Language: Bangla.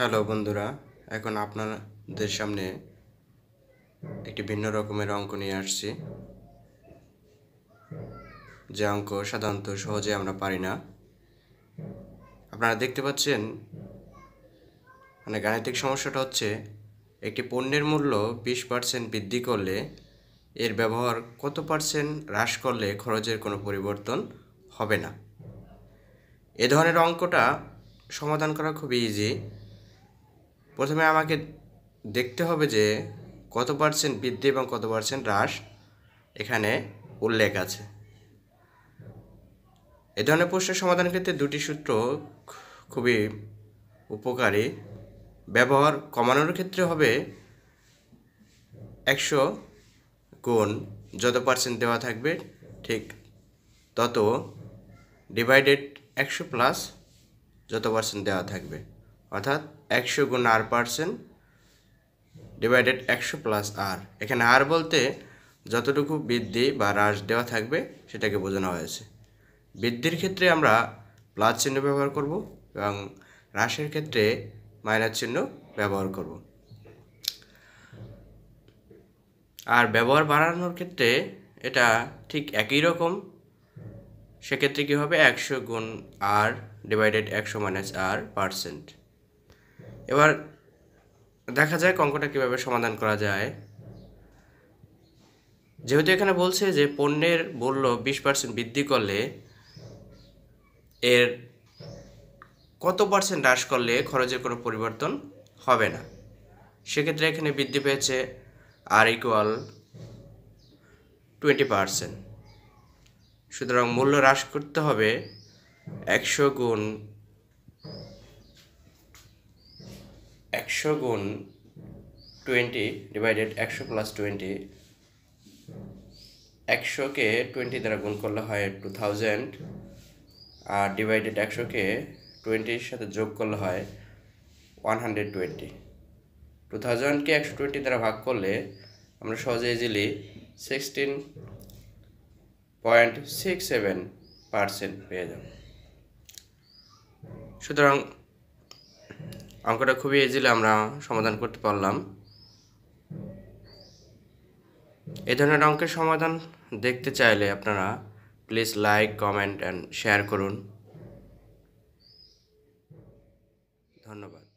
হ্যালো বন্ধুরা এখন আপনাদের সামনে একটি ভিন্ন রকমের অঙ্ক নিয়ে আসছি যে অঙ্ক সাধারণত সহজে আমরা পারি না আপনারা দেখতে পাচ্ছেন মানে গাণিতিক সমস্যাটা হচ্ছে একটি পণ্যের মূল্য বিশ পার্সেন্ট বৃদ্ধি করলে এর ব্যবহার কত পার্সেন্ট হ্রাস করলে খরচের কোনো পরিবর্তন হবে না এ ধরনের অঙ্কটা সমাধান করা খুবই ইজি প্রথমে আমাকে দেখতে হবে যে কত পার্সেন্ট বৃদ্ধি এবং কত পার্সেন্ট হ্রাস এখানে উল্লেখ আছে এ ধরনের প্রশ্নের সমাধান ক্ষেত্রে দুটি সূত্র খুবই উপকারী ব্যবহার কমানোর ক্ষেত্রে হবে একশো গুণ যত পার্সেন্ট দেওয়া থাকবে ঠিক তত ডিভাইডেড একশো প্লাস যত পার্সেন্ট দেওয়া থাকবে অর্থাৎ একশো গুণ আর পার্সেন্ট ডিভাইডেড একশো প্লাস আর এখানে আর বলতে যতটুকু বৃদ্ধি বা হ্রাস দেওয়া থাকবে সেটাকে বোঝানো হয়েছে বৃদ্ধির ক্ষেত্রে আমরা প্লাস চিহ্ন ব্যবহার করব এবং হ্রাসের ক্ষেত্রে মাইনাস চিহ্ন ব্যবহার করব আর ব্যবহার বাড়ানোর ক্ষেত্রে এটা ঠিক একই রকম সেক্ষেত্রে কী হবে একশো গুণ আর ডিভাইডেড একশো মাইনাস আর পার্সেন্ট এবার দেখা যায় কঙ্কটা কীভাবে সমাধান করা যায় যেহেতু এখানে বলছে যে পণ্যের মূল্য বিশ পার্সেন্ট বৃদ্ধি করলে এর কত পার্সেন্ট হ্রাস করলে খরচের কোনো পরিবর্তন হবে না সেক্ষেত্রে এখানে বৃদ্ধি পেয়েছে আর ইকুয়াল টোয়েন্টি পার্সেন্ট সুতরাং মূল্য হ্রাস করতে হবে একশো গুণ একশো গুণ টোয়েন্টি ডিভাইডেড একশো প্লাস টোয়েন্টি একশোকে টোয়েন্টি দ্বারা গুণ করলে হয় টু থাউজেন্ড আর ডিভাইডেড একশোকে টোয়েন্টির সাথে যোগ করলে হয় ওয়ান হান্ড্রেড টোয়েন্টি টু থাউজেন্ডকে একশো টোয়েন্টি দ্বারা ভাগ করলে আমরা সহজে easily sixteen point six seven percent পেয়ে যাব সুতরাং অঙ্কটা খুবই ইজিলি আমরা সমাধান করতে পারলাম এ ধরনের অঙ্কের সমাধান দেখতে চাইলে আপনারা please like comment and share করুন ধন্যবাদ